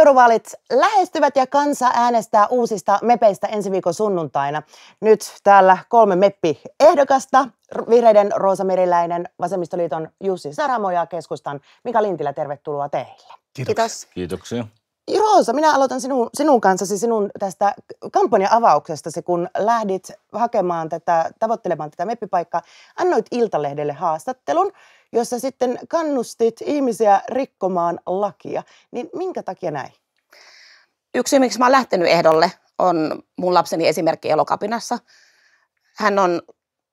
Eurovaalit lähestyvät ja kansa äänestää uusista mepeistä ensi viikon sunnuntaina. Nyt täällä kolme meppi-ehdokasta, vihreiden Roosa Meriläinen, Vasemmistoliiton Jussi Saramo ja keskustan Mika Lintilä, tervetuloa teille. Kiitos. Kiitoksia. Roosa, minä aloitan sinun, sinun kanssasi sinun tästä kampanja-avauksestasi, kun lähdit hakemaan tätä, tavoittelemaan tätä meppipaikkaa. Annoit Iltalehdelle haastattelun, jossa sitten kannustit ihmisiä rikkomaan lakia. Niin minkä takia näin? yksi syy, miksi mä olen lähtenyt ehdolle, on mun lapseni esimerkki elokapinassa. Hän on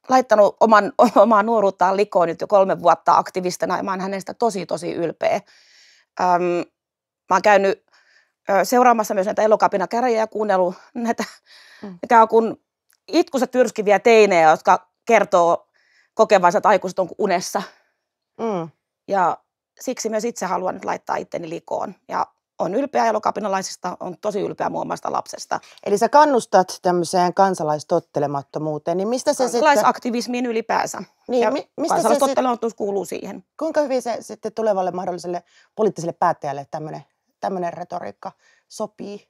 laittanut oman, omaa nuoruuttaan likoon nyt jo kolme vuotta aktivistina ja mä olen hänestä tosi, tosi ylpeä. Öm, mä olen käynyt ö, seuraamassa myös näitä elokapinakäräjiä ja kuunnellut näitä, mm. mikä on kun itkuset tyrskiviä teinejä, jotka kertoo kokevansa, että aikuiset on unessa. Mm. Ja siksi myös itse haluan nyt laittaa itteni likoon ja on ylpeä elokapinalaisista, on tosi ylpeä muun muassa lapsesta. Eli sä kannustat tämmöiseen kansalaistottelemattomuuteen, niin mistä se sitten... Kansalaisaktivismiin ylipäänsä. Niin, ja mi- mistä kansalaistottelemattomuus sit... kuuluu siihen. Kuinka hyvin se sitten tulevalle mahdolliselle poliittiselle päättäjälle tämmöinen retoriikka sopii?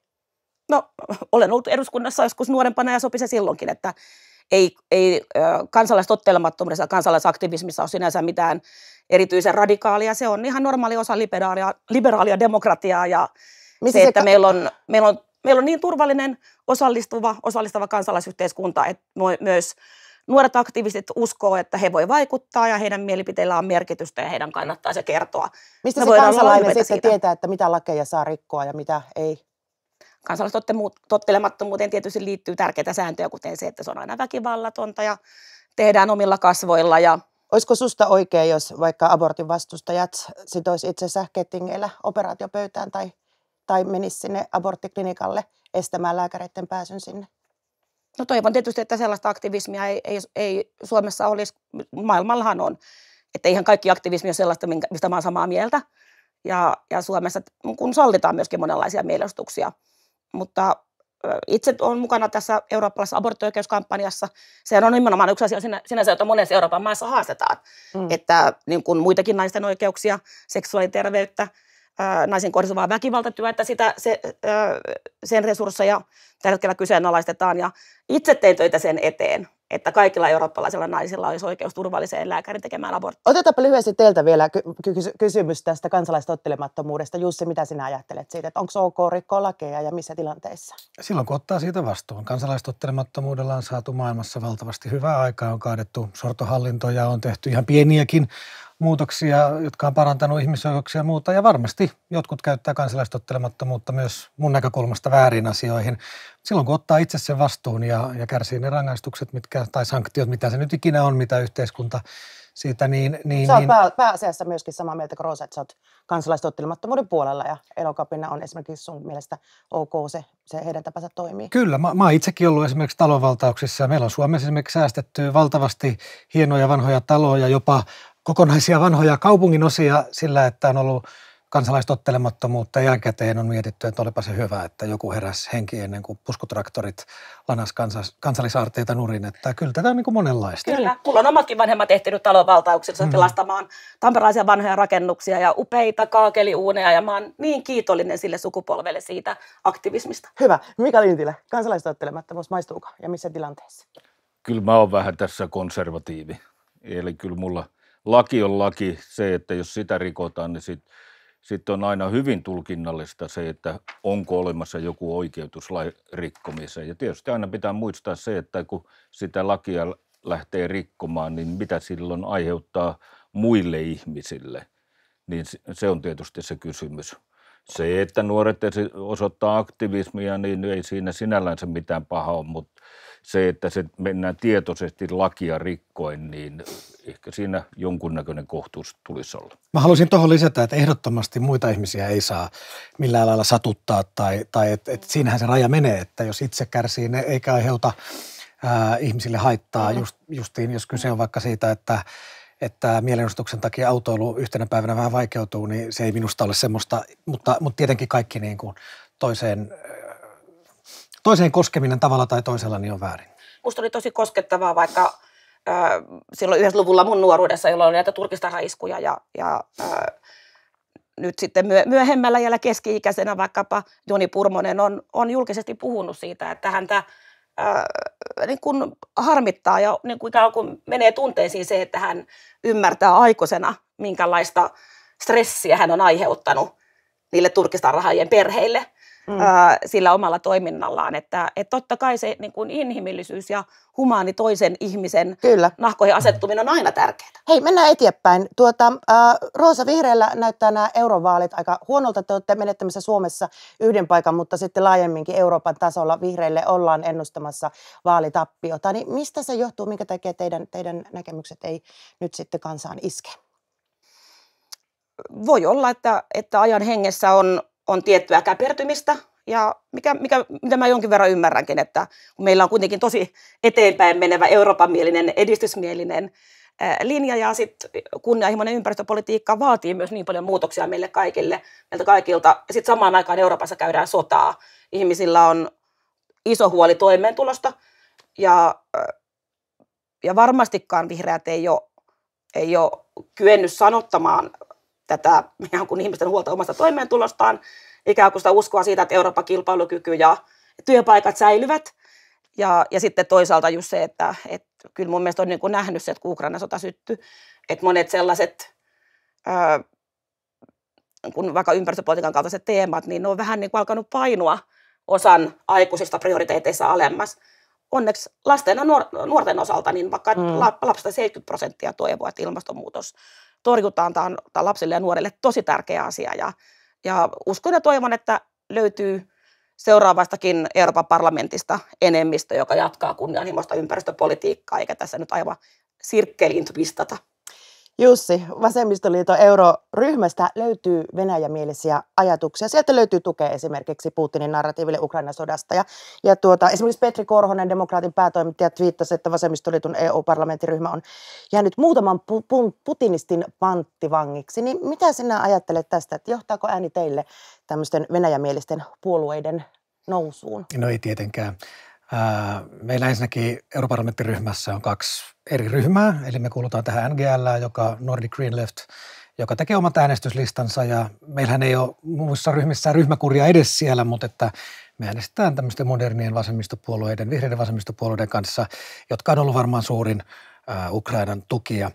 No, olen ollut eduskunnassa joskus nuorempana ja sopi se silloinkin, että ei, ei kansalaistottelemattomuudessa kansalaisaktivismissa ole sinänsä mitään erityisen radikaalia. Se on ihan normaali osa liberaalia, liberaalia demokratiaa ja Missä se, se, että ka- meillä, on, meillä, on, meillä on niin turvallinen, osallistuva, osallistava kansalaisyhteiskunta, että myös nuoret aktivistit uskoo, että he voi vaikuttaa ja heidän mielipiteillä on merkitystä ja heidän kannattaa se kertoa. Mistä Me se kansalainen sitten siitä. tietää, että mitä lakeja saa rikkoa ja mitä ei? kansalaistottelemattomuuteen tietysti liittyy tärkeitä sääntöjä, kuten se, että se on aina väkivallatonta ja tehdään omilla kasvoilla ja Olisiko susta oikein, jos vaikka abortin vastustajat sitoisi itsensä kettingeillä operaatiopöytään tai, tai menisi sinne aborttiklinikalle estämään lääkäreiden pääsyn sinne? No toivon tietysti, että sellaista aktivismia ei, ei, ei Suomessa olisi, maailmallahan on. Että ihan kaikki aktivismi on sellaista, mistä mä olen samaa mieltä. Ja, ja Suomessa kun sallitaan myöskin monenlaisia mielestuksia mutta itse olen mukana tässä eurooppalaisessa aborttioikeuskampanjassa. Se on nimenomaan yksi asia sinänsä, jota monessa Euroopan maassa haastetaan. Mm. Että niin kuin muitakin naisten oikeuksia, seksuaaliterveyttä, naisen kohdistuvaa väkivaltatyötä, sitä, se, sen resursseja tällä hetkellä kyseenalaistetaan. Ja itse tein töitä sen eteen, että kaikilla eurooppalaisilla naisilla olisi oikeus turvalliseen lääkärin tekemään aborttia. Otetaanpa lyhyesti teiltä vielä ky- ky- kysymys tästä kansalaistottelemattomuudesta. Jussi, mitä sinä ajattelet siitä, että onko ok rikkoa lakeja ja missä tilanteissa? Silloin kun ottaa siitä vastuun. Kansalaistottelemattomuudella on saatu maailmassa valtavasti hyvää aikaa. On kaadettu sortohallintoja, on tehty ihan pieniäkin muutoksia, jotka on parantanut ihmisoikeuksia ja muuta. Ja varmasti jotkut käyttää kansalaistottelemattomuutta myös mun näkökulmasta väärin asioihin. Silloin kun ottaa itse sen vastuun ja, ja kärsii ne rangaistukset mitkä, tai sanktiot, mitä se nyt ikinä on, mitä yhteiskunta siitä, niin... niin Sä niin, pää, pääasiassa myöskin samaa mieltä kuin Rosa, että sä oot kansalaistottelemattomuuden puolella ja elokapina on esimerkiksi sun mielestä ok se, se heidän tapansa toimii. Kyllä, mä, mä oon itsekin ollut esimerkiksi talonvaltauksissa. Meillä on Suomessa esimerkiksi säästetty valtavasti hienoja vanhoja taloja, jopa kokonaisia vanhoja kaupunginosia sillä, että on ollut kansalaistottelemattomuutta jälkikäteen on mietitty, että olipa se hyvä, että joku heräsi henki ennen kuin puskutraktorit lanas kansas, kansallisaarteita nurin. Että kyllä tätä on niin kuin monenlaista. Kyllä. Mulla on omatkin vanhemmat ehtinyt talonvaltauksilla mm. pelastamaan tamperaisia vanhoja rakennuksia ja upeita kaakeliuuneja. Ja mä oon niin kiitollinen sille sukupolvelle siitä aktivismista. Hyvä. Mika Lintilä, kansalaistottelemattomuus maistuuko ja missä tilanteessa? Kyllä mä oon vähän tässä konservatiivi. Eli kyllä mulla – laki on laki. Se, että jos sitä rikotaan, niin sitten sit on aina hyvin tulkinnallista se, että onko olemassa joku oikeutus rikkomiseen. Ja tietysti aina pitää muistaa se, että kun sitä lakia lähtee rikkomaan, niin mitä silloin aiheuttaa muille ihmisille. Niin se on tietysti se kysymys. Se, että nuoret osoittaa aktivismia, niin ei siinä sinällään se mitään pahaa ole, mutta se, että se mennään tietoisesti lakia rikkoen, niin ehkä siinä jonkunnäköinen kohtuus tulisi olla. Mä haluaisin tuohon lisätä, että ehdottomasti muita ihmisiä ei saa millään lailla satuttaa tai, tai että et siinähän se raja menee, että jos itse kärsii ne eikä aiheuta ää, ihmisille haittaa, mm. just, justiin jos kyse on vaikka siitä, että että mielenostuksen takia autoilu yhtenä päivänä vähän vaikeutuu, niin se ei minusta ole semmoista, mutta, mutta tietenkin kaikki niin kuin toiseen toiseen koskeminen tavalla tai toisella niin on väärin. Musta oli tosi koskettavaa, vaikka äh, silloin yhdessä luvulla mun nuoruudessa, jolloin oli näitä turkistarhaiskuja ja, ja äh, nyt sitten myöhemmällä jäljellä keski-ikäisenä vaikkapa Joni Purmonen on, on julkisesti puhunut siitä, että häntä äh, niin kuin harmittaa ja niin kuin ikään kuin menee tunteisiin se, että hän ymmärtää aikuisena, minkälaista stressiä hän on aiheuttanut niille turkistarhaajien perheille – mm. ää, sillä omalla toiminnallaan. Että et totta kai se niin kuin inhimillisyys ja humaani toisen ihmisen Kyllä. nahkoihin asettuminen on aina tärkeää. Hei, mennään eteenpäin. Tuota, Roosa Vihreällä näyttää nämä eurovaalit aika huonolta. Te olette menettämässä Suomessa yhden paikan, mutta sitten laajemminkin Euroopan tasolla vihreille ollaan ennustamassa vaalitappiota. Niin mistä se johtuu, minkä takia teidän, teidän näkemykset ei nyt sitten kansaan iske? Voi olla, että, että ajan hengessä on, on tiettyä käpertymistä, ja mikä, mikä, mitä mä jonkin verran ymmärränkin, että kun meillä on kuitenkin tosi eteenpäin menevä Euroopan mielinen, edistysmielinen linja ja sitten kunnianhimoinen ympäristöpolitiikka vaatii myös niin paljon muutoksia meille kaikille, meiltä kaikilta. Sitten samaan aikaan Euroopassa käydään sotaa, ihmisillä on iso huoli toimeentulosta ja, ja varmastikaan vihreät ei ole, ei ole kyennyt sanottamaan tätä ihan kuin ihmisten huolta omasta toimeentulostaan, ikään kuin sitä uskoa siitä, että Euroopan kilpailukyky ja työpaikat säilyvät. Ja, ja sitten toisaalta just se, että, että kyllä mun mielestä on niin kuin nähnyt se, että kun Ukraina sota syttyi, että monet sellaiset ää, kun vaikka ympäristöpolitiikan kaltaiset teemat, niin ne on vähän niin kuin alkanut painua osan aikuisista prioriteeteissa alemmas. Onneksi lasten ja nuorten osalta, niin vaikka mm. lapsista 70 prosenttia toivoo, että ilmastonmuutos torjutaan. Tämä on, tämä on lapsille ja nuorille tosi tärkeä asia ja, ja uskon ja toivon, että löytyy seuraavastakin Euroopan parlamentista enemmistö, joka jatkaa kunnianhimoista ympäristöpolitiikkaa, eikä tässä nyt aivan sirkkeliin pistata. Jussi, Vasemmistoliiton euroryhmästä löytyy venäjämielisiä ajatuksia. Sieltä löytyy tukea esimerkiksi Putinin narratiiville Ukrainan sodasta. Ja, ja tuota, esimerkiksi Petri Korhonen, demokraatin päätoimittaja, twiittasi, että Vasemmistoliiton EU-parlamenttiryhmä on jäänyt muutaman pu- putinistin panttivangiksi. Niin mitä sinä ajattelet tästä, että johtaako ääni teille tämmöisten venäjämielisten puolueiden nousuun? No ei tietenkään. Meillä ensinnäkin europarlamenttiryhmässä on kaksi eri ryhmää, eli me kuulutaan tähän NGL, joka Nordic Green Left, joka tekee omat äänestyslistansa ja meillähän ei ole muissa ryhmissä ryhmäkuria edes siellä, mutta että me äänestetään tämmöisten modernien vasemmistopuolueiden, vihreiden vasemmistopuolueiden kanssa, jotka on ollut varmaan suurin Ukrainan tukia.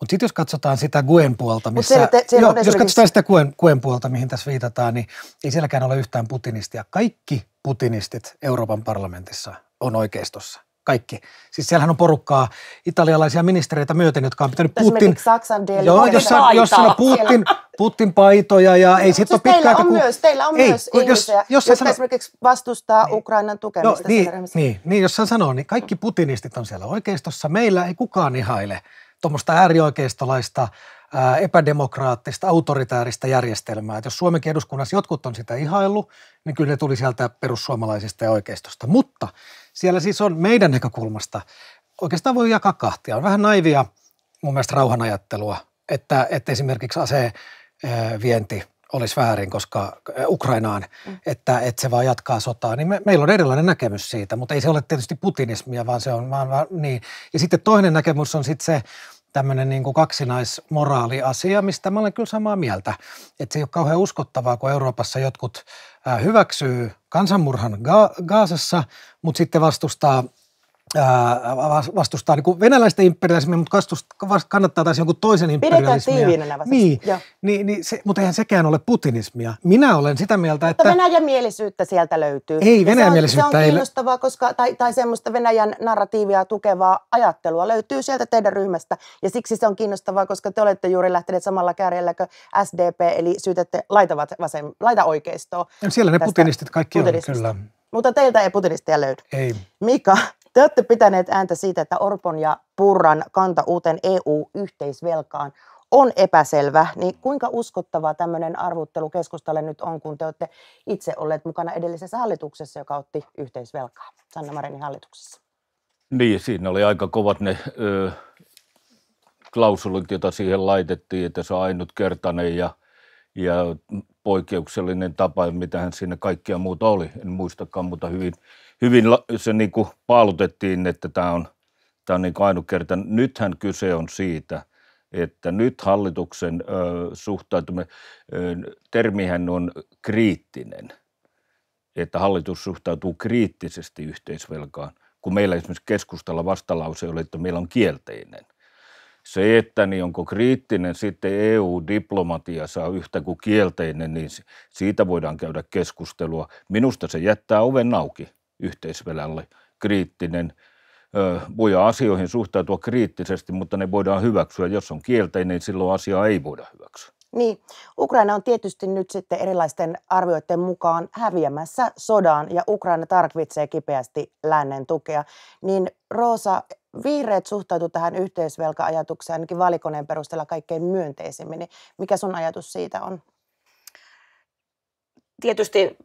Mutta sitten jos katsotaan sitä Guen puolta, missä, siellä, te, siellä joo, jos katsotaan sitä Guen, Guen puolta, mihin tässä viitataan, niin ei sielläkään ole yhtään putinistia. Kaikki putinistit Euroopan parlamentissa on oikeistossa kaikki. Siis siellähän on porukkaa italialaisia ministereitä myöten, jotka on pitänyt Putin... Saksan Joo, on, jos on Putin, Putin paitoja ja ei sitten siis ole pitkään... Teillä on kun, myös, teillä on ei, myös jos, ihmisiä, jos, jos sanoo, esimerkiksi vastustaa niin, Ukrainan tukemista. No, niin, niin, niin, jos hän sanoo, niin kaikki mm. putinistit on siellä oikeistossa. Meillä ei kukaan ihaile tuommoista äärioikeistolaista ää, epädemokraattista, autoritääristä järjestelmää. Et jos Suomen eduskunnassa jotkut on sitä ihaillut, niin kyllä ne tuli sieltä perussuomalaisista ja oikeistosta. Mutta siellä siis on meidän näkökulmasta, oikeastaan voi jakaa kahtia. On vähän naivia mun mielestä rauhanajattelua, että, että esimerkiksi asevienti eh, vienti olisi väärin, koska eh, Ukrainaan, mm. että, että se vaan jatkaa sotaa, niin me, meillä on erilainen näkemys siitä, mutta ei se ole tietysti putinismia, vaan se on vaan, vaan niin. Ja sitten toinen näkemys on sitten se tämmöinen niin kuin kaksinaismoraaliasia, mistä mä olen kyllä samaa mieltä, että se ei ole kauhean uskottavaa, kun Euroopassa jotkut – hyväksyy kansanmurhan Gaasassa, mutta sitten vastustaa vastustaa niin kuin venäläistä imperialismia, mutta kannattaa taas jonkun toisen imperialismia. Pidetään tiiviinä nämä. Niin, niin, niin se, mutta eihän sekään ole putinismia. Minä olen sitä mieltä, mutta että... mielisyyttä sieltä löytyy. Ei, mielisyyttä ei. Se on, on kiinnostavaa, koska, tai, tai semmoista Venäjän narratiivia tukevaa ajattelua löytyy sieltä teidän ryhmästä. Ja siksi se on kiinnostavaa, koska te olette juuri lähteneet samalla kärjellä kuin SDP, eli syytätte laita, vasem, laita oikeistoa. Ja siellä ne putinistit kaikki on, kyllä. Mutta teiltä ei putinistia löydy. Ei. Mika, te olette pitäneet ääntä siitä, että Orpon ja Purran kanta uuteen EU-yhteisvelkaan on epäselvä, niin kuinka uskottava tämmöinen arvuttelu keskustalle nyt on, kun te olette itse olleet mukana edellisessä hallituksessa, joka otti yhteisvelkaa, Sanna Marinin hallituksessa? Niin, siinä oli aika kovat ne ö, klausulit, joita siihen laitettiin, että se on ainutkertainen ja, ja poikkeuksellinen tapa, mitä hän siinä kaikkia muuta oli. En muistakaan, mutta hyvin hyvin se niin kuin paalutettiin, että tämä on, tämä on niin kuin ainutkertainen. Nythän kyse on siitä, että nyt hallituksen ö, suhtautuminen, ö, termihän on kriittinen, että hallitus suhtautuu kriittisesti yhteisvelkaan, kun meillä esimerkiksi keskustalla vastalause oli, että meillä on kielteinen. Se, että niin onko kriittinen sitten EU-diplomatia saa yhtä kuin kielteinen, niin siitä voidaan käydä keskustelua. Minusta se jättää oven auki yhteisvelalle kriittinen, voidaan asioihin suhtautua kriittisesti, mutta ne voidaan hyväksyä. Jos on kielteinen, niin silloin asiaa ei voida hyväksyä. Niin, Ukraina on tietysti nyt sitten erilaisten arvioiden mukaan häviämässä sodan ja Ukraina tarvitsee kipeästi lännen tukea. Niin Roosa, vihreät suhtautuu tähän yhteisvelka-ajatukseen ainakin valikoneen perusteella kaikkein myönteisimmin. Niin mikä sun ajatus siitä on? Tietysti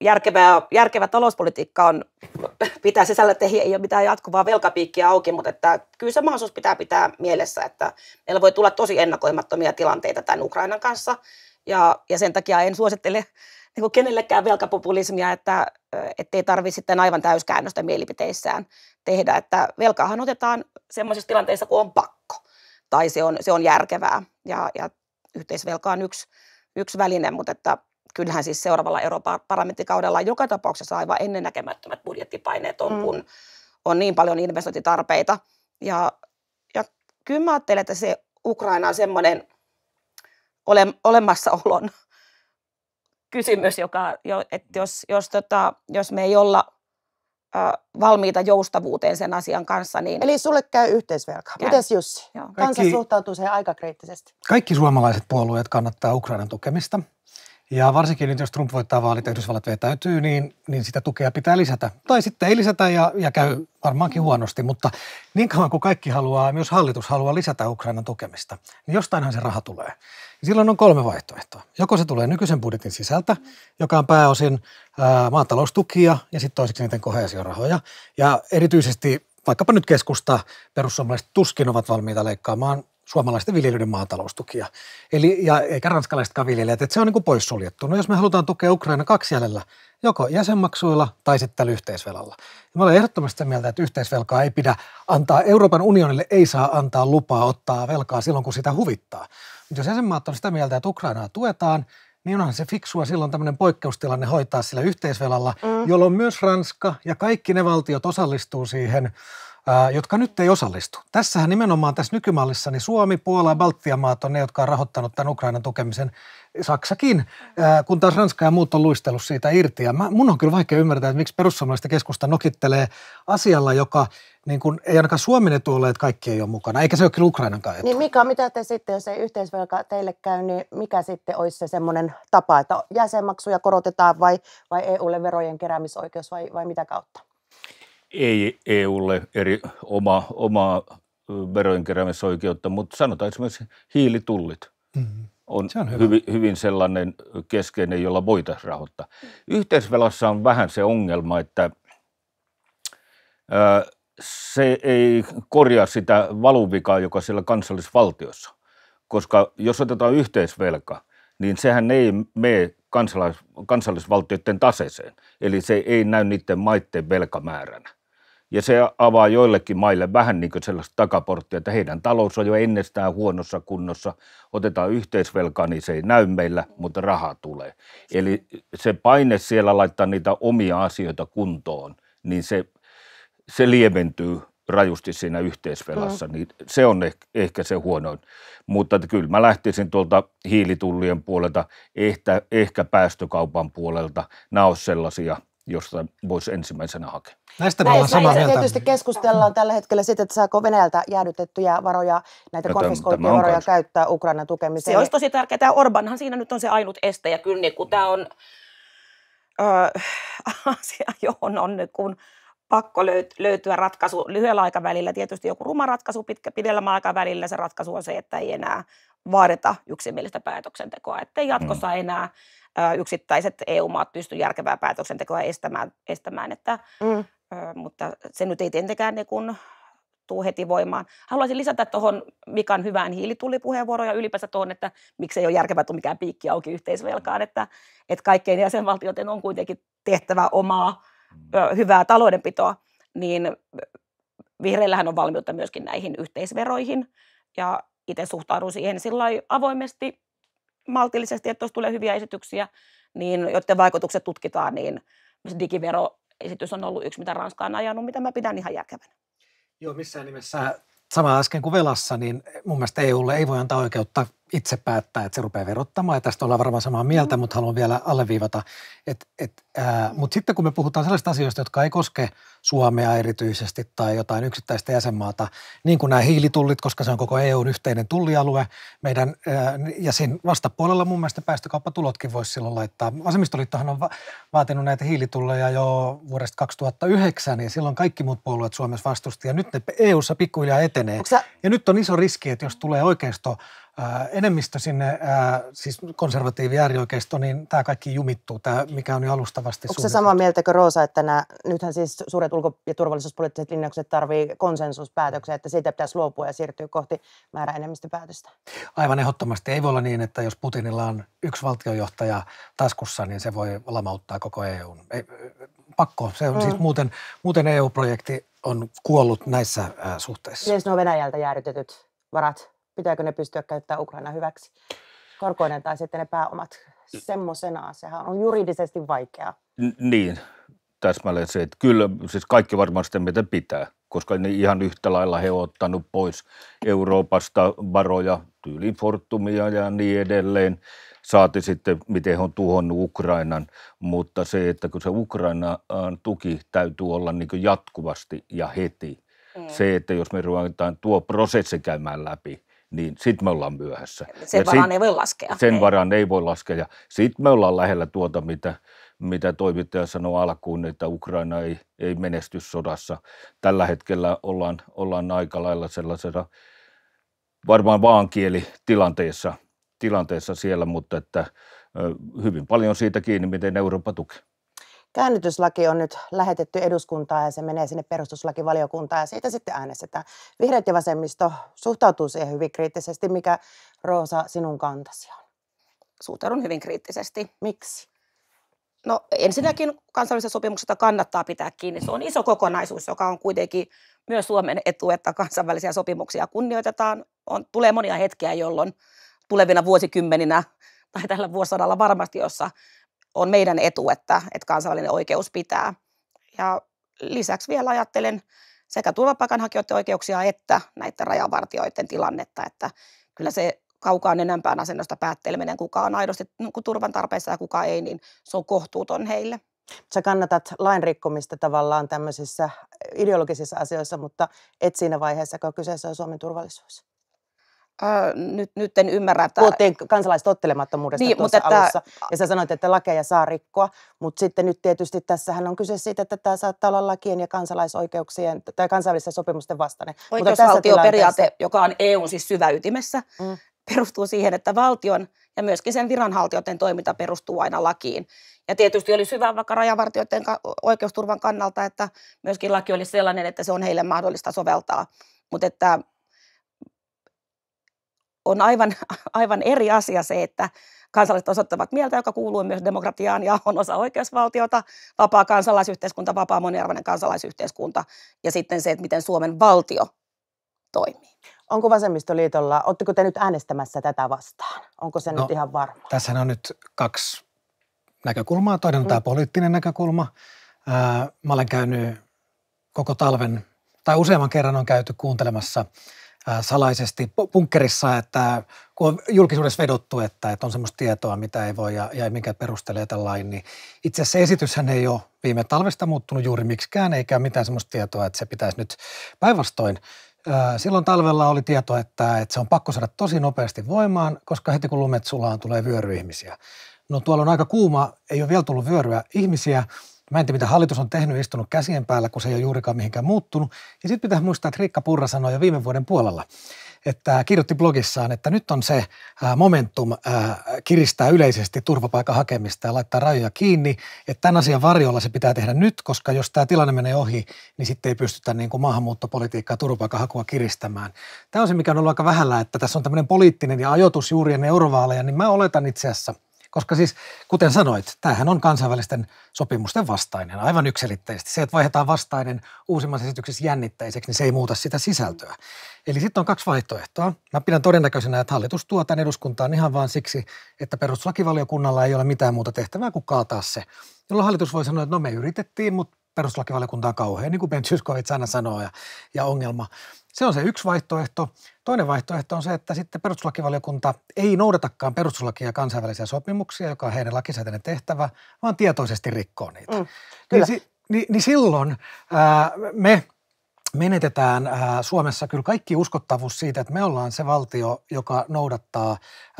järkevää, järkevä talouspolitiikka on, pitää sisällä, että ei ole mitään jatkuvaa velkapiikkiä auki, mutta että kyllä se mahdollisuus pitää pitää mielessä, että meillä voi tulla tosi ennakoimattomia tilanteita tämän Ukrainan kanssa, ja, ja sen takia en suosittele niin kuin kenellekään velkapopulismia, että ei tarvitse sitten aivan täyskäännöstä mielipiteissään tehdä, että velkaahan otetaan sellaisissa tilanteissa, kun on pakko, tai se on, se on järkevää, ja, ja yhteisvelka on yksi, yksi väline, mutta että kyllähän siis seuraavalla Euroopan parlamenttikaudella joka tapauksessa aivan ennennäkemättömät budjettipaineet on, mm. kun on niin paljon investointitarpeita. Ja, ja kyllä mä ajattelen, että se Ukraina on semmoinen ole, olemassaolon kysymys, joka, jo, että jos, jos, tota, jos me ei olla valmiita joustavuuteen sen asian kanssa. Niin... Eli sulle käy yhteisvelka. Käy. Mites Jussi? Kansa suhtautuu siihen aika kriittisesti. Kaikki suomalaiset puolueet kannattaa Ukrainan tukemista. Ja varsinkin nyt, jos Trump voittaa vaalit ja Yhdysvallat vetäytyy, niin, niin sitä tukea pitää lisätä. Tai sitten ei lisätä ja, ja käy varmaankin huonosti, mutta niin kauan kuin kaikki haluaa, myös hallitus haluaa lisätä Ukrainan tukemista, niin jostainhan se raha tulee. Ja silloin on kolme vaihtoehtoa. Joko se tulee nykyisen budjetin sisältä, joka on pääosin ää, maataloustukia ja sitten toiseksi niiden kohesiorahoja. Ja erityisesti vaikkapa nyt keskusta, perussuomalaiset tuskin ovat valmiita leikkaamaan suomalaisten viljelyiden maataloustukia. Eli, ja, eikä ranskalaisetkaan viljelijät, että se on niin kuin poissuljettu. No jos me halutaan tukea Ukraina kaksi jäljellä, joko jäsenmaksuilla tai sitten tällä yhteisvelalla. Ja mä olen ehdottomasti sitä mieltä, että yhteisvelkaa ei pidä antaa, Euroopan unionille ei saa antaa lupaa ottaa velkaa silloin, kun sitä huvittaa. Mutta jos jäsenmaat on sitä mieltä, että Ukrainaa tuetaan, niin onhan se fiksua silloin tämmöinen poikkeustilanne hoitaa sillä yhteisvelalla, mm. jolloin myös Ranska ja kaikki ne valtiot osallistuu siihen jotka nyt ei osallistu. Tässähän nimenomaan tässä nykymallissa niin Suomi, Puola ja Baltian maat on ne, jotka on rahoittanut tämän Ukrainan tukemisen. Saksakin, kun taas Ranska ja muut on luistellut siitä irti. Ja mä, mun on kyllä vaikea ymmärtää, että miksi perussuomalaista keskusta nokittelee asialla, joka niin kun, ei ainakaan Suomen etu ole, että kaikki ei ole mukana, eikä se ole kyllä Ukrainankaan etu. Niin Mika, mitä te sitten, jos ei yhteisvelka teille käy, niin mikä sitten olisi se semmoinen tapa, että jäsenmaksuja korotetaan vai, vai EUlle verojen keräämisoikeus vai, vai mitä kautta? ei EUlle eri oma, omaa verojen keräämisoikeutta, mutta sanotaan esimerkiksi hiilitullit mm-hmm. on, Se on hyvin, hyvin sellainen keskeinen, jolla voitaisiin rahoittaa. Yhteisvelassa on vähän se ongelma, että se ei korjaa sitä valuvikaa, joka siellä kansallisvaltiossa. Koska jos otetaan yhteisvelka, niin sehän ei mene kansalais, kansallisvaltioiden taseeseen. Eli se ei näy niiden maiden velkamääränä. Ja se avaa joillekin maille vähän niin kuin sellaista takaporttia, että heidän talous on jo ennestään huonossa kunnossa, otetaan yhteisvelkaa, niin se ei näy meillä, mutta raha tulee. Eli se paine siellä laittaa niitä omia asioita kuntoon, niin se, se lieventyy rajusti siinä yhteisvelassa, mm. niin se on ehkä, ehkä se huonoin. Mutta että kyllä mä lähtisin tuolta hiilitullien puolelta, ehkä, ehkä päästökaupan puolelta. Nämä on sellaisia – josta voisi ensimmäisenä hakea. Näistä me ollaan samaa mieltä. Tietysti keskustellaan tällä hetkellä sitä, että saako Venäjältä jäädytettyjä varoja, näitä no konfiskoituja varoja käyttää Ukrainan tukemiseen. Se olisi tosi tärkeää. Tämä Orbanhan siinä nyt on se ainut este ja kyllä niin kun tämä on äh, asia, johon on niin kun pakko löytyä ratkaisu lyhyellä aikavälillä. Tietysti joku ruma ratkaisu pitkä, pidellä aikavälillä. Se ratkaisu on se, että ei enää vaadita yksimielistä päätöksentekoa, että jatkossa mm. enää yksittäiset EU-maat pysty järkevää päätöksentekoa estämään. estämään että, mm. ö, mutta se nyt ei tietenkään niin kun, tuu heti voimaan. Haluaisin lisätä tuohon Mikan hyvään hiilitullipuheenvuoroon ja ylipäänsä tuohon, että miksi ei ole järkevää tuu mikään piikki auki yhteisvelkaan, että, että kaikkien jäsenvaltioiden on kuitenkin tehtävä omaa ö, hyvää taloudenpitoa, niin vihreillähän on valmiutta myöskin näihin yhteisveroihin ja itse suhtaudun siihen avoimesti maltillisesti, että jos tulee hyviä esityksiä, niin joiden vaikutukset tutkitaan, niin digiveroesitys on ollut yksi, mitä Ranska on ajanut, mitä mä pidän ihan järkevänä. Joo, missään nimessä sama äsken kuin velassa, niin mun mielestä EUlle ei voi antaa oikeutta itse päättää, että se rupeaa verottamaan. Ja tästä ollaan varmaan samaa mieltä, mm. mutta haluan vielä alleviivata. Et, et, ää, mutta sitten kun me puhutaan sellaisista asioista, jotka ei koske Suomea erityisesti tai jotain yksittäistä jäsenmaata, niin kuin nämä hiilitullit, koska se on koko EUn yhteinen tullialue meidän, ää, ja sen vastapuolella mun mielestä päästökauppatulotkin voisi silloin laittaa. Vasemmistoliittohan on va- vaatinut näitä hiilitulleja jo vuodesta 2009, ja silloin kaikki muut puolueet Suomessa vastusti, ja nyt ne EUssa pikkuhiljaa etenee. Sä... Ja nyt on iso riski, että jos tulee oikeisto enemmistö sinne, siis konservatiivi äärioikeisto, niin tämä kaikki jumittuu, tämä mikä on jo alustavasti Onko se samaa mieltä kuin Roosa, että nämä, nythän siis suuret ulko- ja turvallisuuspoliittiset linjaukset tarvii konsensuspäätöksiä, että siitä pitäisi luopua ja siirtyä kohti määräenemmistöpäätöstä? Aivan ehdottomasti. Ei voi olla niin, että jos Putinilla on yksi valtiojohtaja taskussa, niin se voi lamauttaa koko EUn. Ei, pakko. Se on siis mm. siis muuten, muuten EU-projekti on kuollut näissä suhteissa. Siis niin, nuo Venäjältä jäädytetyt varat pitääkö ne pystyä käyttämään Ukraina hyväksi korkoinen tai sitten ne pääomat semmoisenaan. Sehän on juridisesti vaikeaa. Niin, täsmälleen se, että kyllä siis kaikki varmaan sitä mitä pitää, koska ne ihan yhtä lailla he ovat ottanut pois Euroopasta varoja, tyyliin Fortumia ja niin edelleen, saati sitten miten he on tuhonnut Ukrainan, mutta se, että kun se Ukrainan tuki täytyy olla niin jatkuvasti ja heti, mm. se, että jos me ruvetaan tuo prosessi käymään läpi – niin sitten me ollaan myöhässä. Sen ja varaan sit, ei voi laskea. Sen ei. Niin. varaan ei voi laskea. Sitten me ollaan lähellä tuota, mitä, mitä toimittaja sanoi alkuun, että Ukraina ei, ei menesty sodassa. Tällä hetkellä ollaan, ollaan aika lailla sellaisena varmaan vaankielitilanteessa tilanteessa siellä, mutta että hyvin paljon siitä kiinni, miten Eurooppa tukee käännytyslaki on nyt lähetetty eduskuntaan ja se menee sinne perustuslakivaliokuntaan ja siitä sitten äänestetään. Vihreät ja vasemmisto suhtautuu siihen hyvin kriittisesti. Mikä Roosa sinun kantasi on? Suhtaudun hyvin kriittisesti. Miksi? No ensinnäkin kansallisessa sopimuksesta kannattaa pitää kiinni. Se on iso kokonaisuus, joka on kuitenkin myös Suomen etu, että kansainvälisiä sopimuksia kunnioitetaan. On, tulee monia hetkiä, jolloin tulevina vuosikymmeninä tai tällä vuosisadalla varmasti, jossa on meidän etu, että, että kansainvälinen oikeus pitää. Ja lisäksi vielä ajattelen sekä turvapaikanhakijoiden oikeuksia että näiden rajavartioiden tilannetta, että kyllä se kaukaan enempään asennosta päätteleminen, kuka on aidosti niin turvan tarpeessa ja kuka ei, niin se on kohtuuton heille. Sä kannatat lain rikkomista tavallaan tämmöisissä ideologisissa asioissa, mutta et siinä vaiheessa, kun kyseessä on Suomen turvallisuus. Äh, nyt, nyt en ymmärrä. Puhuttiin kansalaistottelemattomuudesta niin, tuossa mutta alussa, että... ja sä sanoit, että lakeja saa rikkoa, mutta sitten nyt tietysti tässähän on kyse siitä, että tämä saattaa olla lakien ja kansalaisoikeuksien tai kansainvälisten sopimusten vastainen. Oikeusvaltioperiaate, tilanteessa... joka on EUn siis syväytimessä, mm. perustuu siihen, että valtion ja myöskin sen viranhaltijoiden toiminta perustuu aina lakiin. Ja tietysti oli hyvä vaikka rajavartijoiden oikeusturvan kannalta, että myöskin laki oli sellainen, että se on heille mahdollista soveltaa. Mutta että on aivan, aivan eri asia se, että kansalaiset osoittavat mieltä, joka kuuluu myös demokratiaan ja on osa oikeusvaltiota, vapaa kansalaisyhteiskunta, vapaa moniarvoinen kansalaisyhteiskunta ja sitten se, että miten Suomen valtio toimii. Onko Vasemmistoliitolla, oletteko te nyt äänestämässä tätä vastaan? Onko se no, nyt ihan varma? Tässä on nyt kaksi näkökulmaa. Toinen on mm. tämä poliittinen näkökulma. mä olen käynyt koko talven, tai useamman kerran on käyty kuuntelemassa – salaisesti punkkerissa, että kun on julkisuudessa vedottu, että, että on semmoista tietoa, mitä ei voi ja, ja mikä perustelee tämän lain, niin itse asiassa esityshän ei ole viime talvesta muuttunut juuri miksikään, eikä mitään semmoista tietoa, että se pitäisi nyt päinvastoin. Silloin talvella oli tieto, että, että se on pakko saada tosi nopeasti voimaan, koska heti kun lumet sulaan, tulee vyöryihmisiä. No tuolla on aika kuuma, ei ole vielä tullut vyöryä ihmisiä, Mä en tiedä, mitä hallitus on tehnyt, istunut käsien päällä, kun se ei ole juurikaan mihinkään muuttunut. Ja sitten pitää muistaa, että Riikka Purra sanoi jo viime vuoden puolella, että kirjoitti blogissaan, että nyt on se momentum kiristää yleisesti turvapaikan hakemista ja laittaa rajoja kiinni. Että tämän asian varjolla se pitää tehdä nyt, koska jos tämä tilanne menee ohi, niin sitten ei pystytä niin kuin maahanmuuttopolitiikkaa turvapaikanhakua kiristämään. Tämä on se, mikä on ollut aika vähällä, että tässä on tämmöinen poliittinen ja ajoitus juuri ennen eurovaaleja, niin mä oletan itse asiassa – koska siis, kuten sanoit, tämähän on kansainvälisten sopimusten vastainen, aivan yksilitteisesti. Se, että vaihdetaan vastainen uusimmassa esityksessä jännitteiseksi, niin se ei muuta sitä sisältöä. Eli sitten on kaksi vaihtoehtoa. Mä pidän todennäköisenä, että hallitus tuo tämän eduskuntaan ihan vain siksi, että perustuslakivaliokunnalla ei ole mitään muuta tehtävää kuin kaataa se. Jolloin hallitus voi sanoa, että no me yritettiin, mutta perustuslakivaliokuntaa kauhean, niin kuin Ben Zyskovits aina sanoo, ja, ja ongelma. Se on se yksi vaihtoehto. Toinen vaihtoehto on se, että sitten perustuslakivaliokunta ei noudatakaan perustuslakia ja kansainvälisiä sopimuksia, joka on heidän lakisääteinen tehtävä, vaan tietoisesti rikkoo niitä. Mm, niin kyllä. Niin, niin, niin silloin ää, me menetetään äh, Suomessa kyllä kaikki uskottavuus siitä, että me ollaan se valtio, joka noudattaa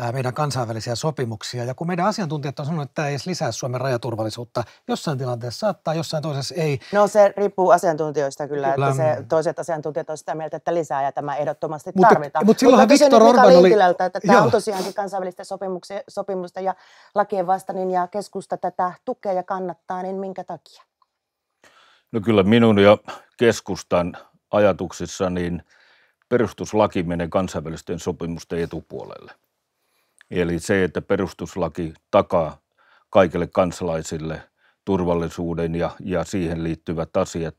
äh, meidän kansainvälisiä sopimuksia. Ja kun meidän asiantuntijat on sanonut, että tämä ei edes lisää Suomen rajaturvallisuutta, jossain tilanteessa saattaa, jossain toisessa ei. No se riippuu asiantuntijoista kyllä, kyllä. että se, toiset asiantuntijat on sitä mieltä, että lisää ja tämä ehdottomasti mutta, tarvitaan. Mutta silloinhan mutta Viktor Orban oli... että tämä on tosiaankin kansainvälisten sopimusten ja lakien vastainen niin ja keskusta tätä tukea ja kannattaa, niin minkä takia? No kyllä minun ja keskustan ajatuksissa niin perustuslaki menee kansainvälisten sopimusten etupuolelle. Eli se, että perustuslaki takaa kaikille kansalaisille turvallisuuden ja, ja siihen liittyvät asiat.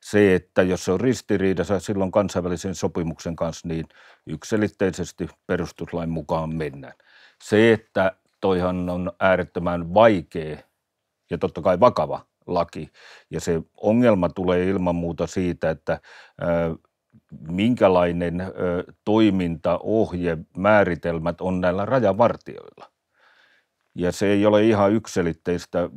Se, että jos se on ristiriidassa silloin kansainvälisen sopimuksen kanssa, niin yksilitteisesti perustuslain mukaan mennään. Se, että toihan on äärettömän vaikea ja totta kai vakava – laki. Ja se ongelma tulee ilman muuta siitä, että minkälainen toiminta, ohje, määritelmät on näillä rajavartijoilla. Ja se ei ole ihan yksilitteistä.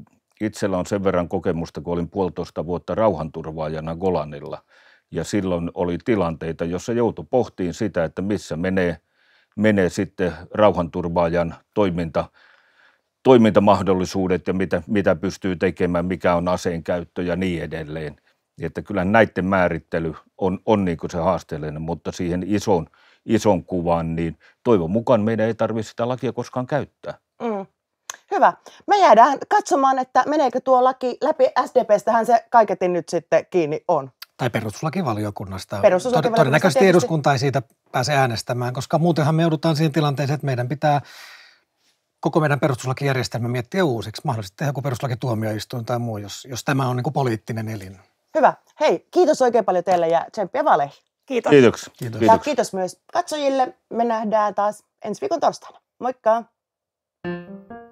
Itsellä on sen verran kokemusta, kun olin puolitoista vuotta rauhanturvaajana Golanilla. Ja silloin oli tilanteita, jossa joutui pohtiin sitä, että missä menee, menee sitten rauhanturvaajan toiminta – toimintamahdollisuudet ja mitä, mitä pystyy tekemään, mikä on aseen käyttö ja niin edelleen. Että kyllä näiden määrittely on, on niin kuin se haasteellinen, mutta siihen ison, ison kuvan, niin toivon mukaan meidän ei tarvitse sitä lakia koskaan käyttää. Mm. Hyvä. Me jäädään katsomaan, että meneekö tuo laki läpi. SDPstähän se kaiketin nyt sitten kiinni on. Tai perustuslakivaliokunnasta. perustuslakivaliokunnasta Todennäköisesti eduskunta ei siitä pääse äänestämään, koska muutenhan me joudutaan siihen tilanteeseen, että meidän pitää koko meidän perustuslakijärjestelmä miettiä uusiksi, mahdollisesti tehdä joku perustuslakituomioistuin tai muu, jos, jos tämä on niin kuin poliittinen elin. Hyvä. Hei, kiitos oikein paljon teille ja tsemppiä vaaleihin. Kiitos. Kiitos. kiitos. Ja kiitos myös katsojille. Me nähdään taas ensi viikon torstaina. Moikka! thank you